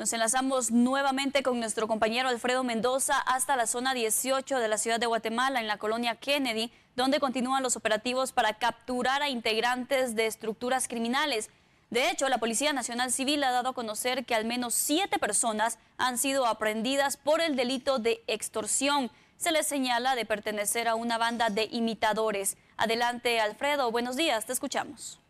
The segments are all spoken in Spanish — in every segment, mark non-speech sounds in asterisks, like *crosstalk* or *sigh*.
Nos enlazamos nuevamente con nuestro compañero Alfredo Mendoza hasta la zona 18 de la ciudad de Guatemala, en la colonia Kennedy, donde continúan los operativos para capturar a integrantes de estructuras criminales. De hecho, la Policía Nacional Civil ha dado a conocer que al menos siete personas han sido aprehendidas por el delito de extorsión. Se les señala de pertenecer a una banda de imitadores. Adelante, Alfredo. Buenos días, te escuchamos.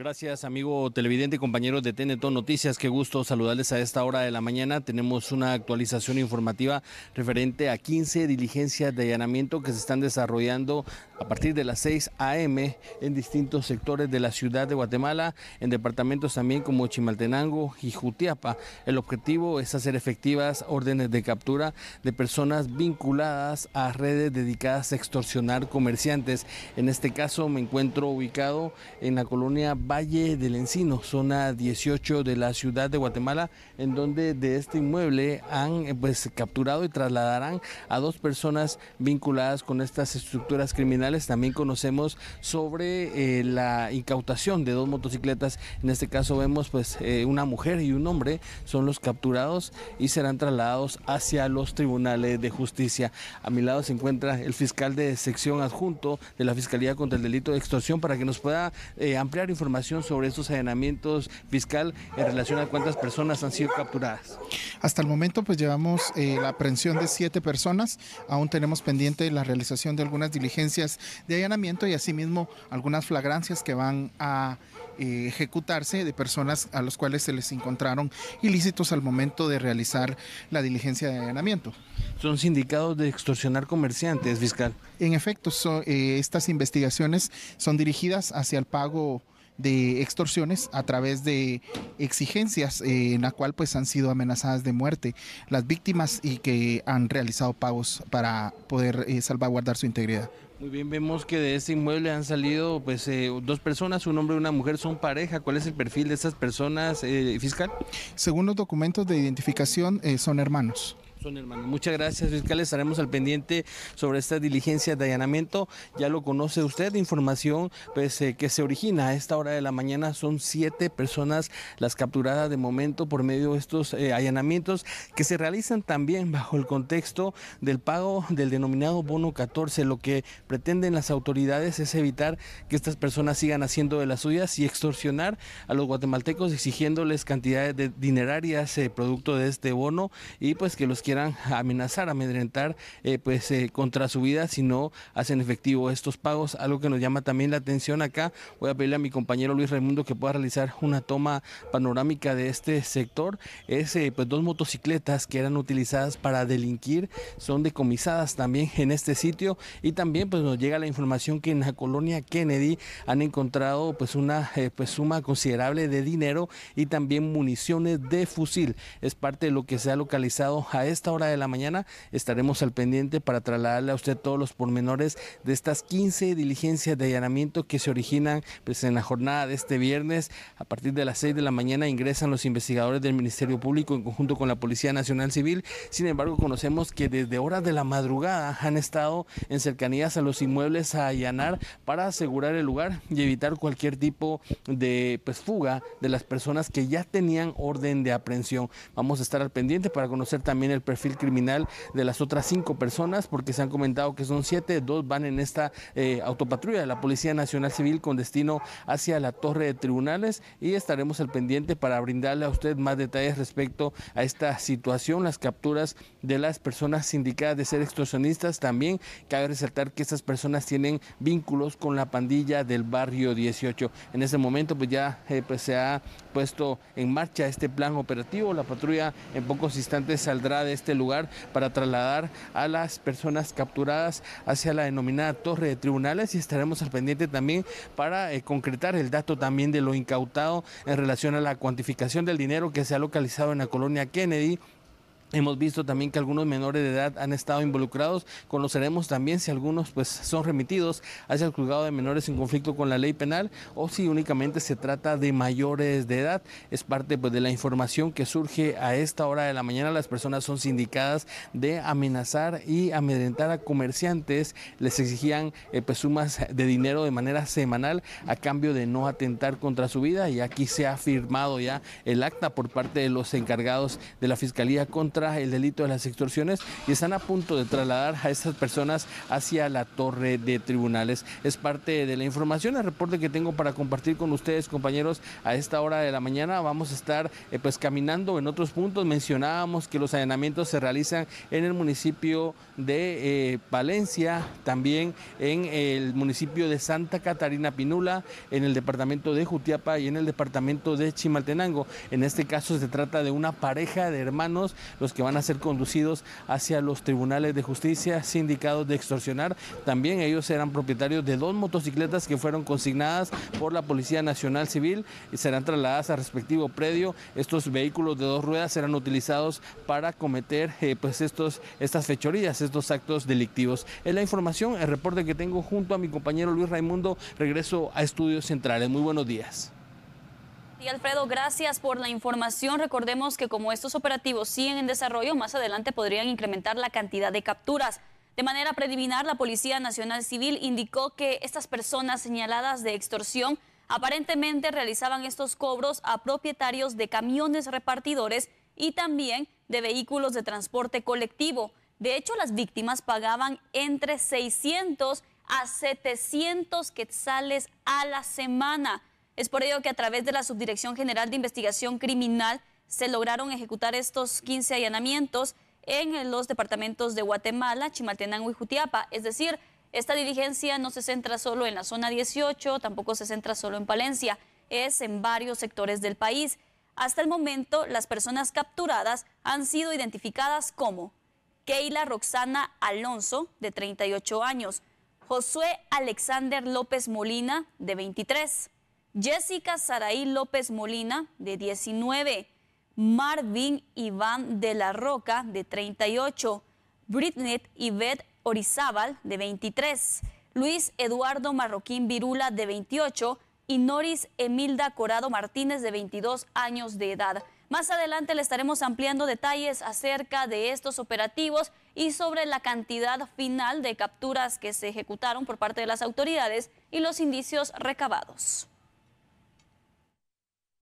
Gracias, amigo televidente y compañeros de TNT Noticias. Qué gusto saludarles a esta hora de la mañana. Tenemos una actualización informativa referente a 15 diligencias de allanamiento que se están desarrollando a partir de las 6 a.m. en distintos sectores de la ciudad de Guatemala, en departamentos también como Chimaltenango y Jutiapa. El objetivo es hacer efectivas órdenes de captura de personas vinculadas a redes dedicadas a extorsionar comerciantes. En este caso me encuentro ubicado en la colonia Valle del Encino, zona 18 de la ciudad de Guatemala, en donde de este inmueble han eh, pues, capturado y trasladarán a dos personas vinculadas con estas estructuras criminales. También conocemos sobre eh, la incautación de dos motocicletas. En este caso vemos pues eh, una mujer y un hombre son los capturados y serán trasladados hacia los tribunales de justicia. A mi lado se encuentra el fiscal de sección adjunto de la Fiscalía contra el Delito de Extorsión para que nos pueda ampliar información sobre estos allanamientos fiscal en relación a cuántas personas han sido capturadas? Hasta el momento pues llevamos eh, la aprehensión de siete personas, aún tenemos pendiente la realización de algunas diligencias de allanamiento y asimismo algunas flagrancias que van a eh, ejecutarse de personas a los cuales se les encontraron ilícitos al momento de realizar la diligencia de allanamiento. Son sindicados de extorsionar comerciantes, fiscal. En efecto, eh, estas investigaciones son dirigidas hacia el pago de extorsiones a través de exigencias eh, en la cual pues han sido amenazadas de muerte las víctimas y que han realizado pagos para poder eh, salvaguardar su integridad. Muy bien, vemos que de este inmueble han salido pues eh, dos personas, un hombre y una mujer, son pareja. ¿Cuál es el perfil de estas personas, fiscal? Según los documentos de identificación, son hermanos. Muchas gracias, fiscal. Estaremos al pendiente sobre esta diligencia de allanamiento. Ya lo conoce usted, información pues, eh, que se origina a esta hora de la mañana. Son siete personas las capturadas de momento por medio de estos eh, allanamientos que se realizan también bajo el contexto del pago del denominado bono 14. Lo que pretenden las autoridades es evitar que estas personas sigan haciendo de las suyas y extorsionar a los guatemaltecos exigiéndoles cantidades de dinerarias eh, producto de este bono y pues que los quieran quieran *laughs* amenazar, amedrentar eh, pues eh, contra su vida si no hacen efectivo estos pagos, algo que nos llama también la atención acá. Voy a pedirle a mi compañero Luis Raimundo que pueda realizar una toma panorámica de este sector. Es eh, pues dos motocicletas que eran utilizadas para delinquir son decomisadas también *laughs* en este sitio y también pues nos llega la información que en la colonia Kennedy han encontrado pues una pues suma considerable de dinero y también municiones de fusil. Es parte de lo que se ha localizado a este esta hora de la mañana estaremos al pendiente para trasladarle a usted todos los pormenores de estas 15 diligencias de allanamiento que se originan pues, en la jornada de este viernes. A partir de las 6 de la mañana ingresan los investigadores del Ministerio Público en conjunto con la Policía Nacional Civil. Sin embargo, conocemos que desde horas de la madrugada han estado en cercanías a los inmuebles a allanar para asegurar el lugar y evitar cualquier tipo de pues, fuga de las personas que ya tenían orden de aprehensión. Vamos a estar al pendiente para conocer también el perfil criminal de las otras cinco personas, porque se han comentado que son siete, dos van en esta eh, autopatrulla de la Policía Nacional Civil con destino hacia la Torre de Tribunales y estaremos al pendiente para brindarle a usted más detalles respecto a esta situación, las capturas de las personas sindicadas de ser extorsionistas. También cabe resaltar que estas personas tienen vínculos con la pandilla del barrio 18. En ese momento pues ya eh, pues se ha puesto en marcha este plan operativo. La patrulla en pocos instantes saldrá de este lugar para trasladar a las personas capturadas hacia la denominada torre de tribunales y estaremos al pendiente también para eh, concretar el dato también de lo incautado en relación a la cuantificación del dinero que se ha localizado en la colonia Kennedy Hemos visto también que algunos menores de edad han estado involucrados. Conoceremos también si algunos pues, son remitidos hacia el juzgado de menores en conflicto con la ley penal o si únicamente se trata de mayores de edad. Es parte pues, de la información que surge a esta hora de la mañana. Las personas son sindicadas de amenazar y amedrentar a comerciantes. Les exigían eh, pues, sumas de dinero de manera semanal a cambio de no atentar contra su vida. Y aquí se ha firmado ya el acta por parte de los encargados de la Fiscalía contra el delito de las extorsiones y están a punto de trasladar a estas personas hacia la torre de tribunales. Es parte de la información, el reporte que tengo para compartir con ustedes, compañeros, a esta hora de la mañana vamos a estar eh, pues caminando en otros puntos. Mencionábamos que los allanamientos se realizan en el municipio de eh, Valencia, también en el municipio de Santa Catarina Pinula, en el departamento de Jutiapa y en el departamento de Chimaltenango. En este caso se trata de una pareja de hermanos, los que van a ser conducidos hacia los tribunales de justicia sindicados de extorsionar. También ellos serán propietarios de dos motocicletas que fueron consignadas por la Policía Nacional Civil y serán trasladadas al respectivo predio. Estos vehículos de dos ruedas serán utilizados para cometer eh, pues estos, estas fechorías, estos actos delictivos. Es la información, el reporte que tengo junto a mi compañero Luis Raimundo. Regreso a Estudios Centrales. Muy buenos días. Y Alfredo, gracias por la información. Recordemos que como estos operativos siguen en desarrollo, más adelante podrían incrementar la cantidad de capturas. De manera preliminar, la Policía Nacional Civil indicó que estas personas señaladas de extorsión aparentemente realizaban estos cobros a propietarios de camiones repartidores y también de vehículos de transporte colectivo. De hecho, las víctimas pagaban entre 600 a 700 quetzales a la semana. Es por ello que a través de la Subdirección General de Investigación Criminal se lograron ejecutar estos 15 allanamientos en los departamentos de Guatemala, Chimaltenango y Jutiapa. Es decir, esta diligencia no se centra solo en la zona 18, tampoco se centra solo en Palencia, es en varios sectores del país. Hasta el momento, las personas capturadas han sido identificadas como Keila Roxana Alonso, de 38 años, Josué Alexander López Molina, de 23, Jessica Saraí López Molina, de 19, Marvin Iván de la Roca, de 38, Britney Yvette Orizábal, de 23, Luis Eduardo Marroquín Virula, de 28, y Noris Emilda Corado Martínez, de 22 años de edad. Más adelante le estaremos ampliando detalles acerca de estos operativos y sobre la cantidad final de capturas que se ejecutaron por parte de las autoridades y los indicios recabados.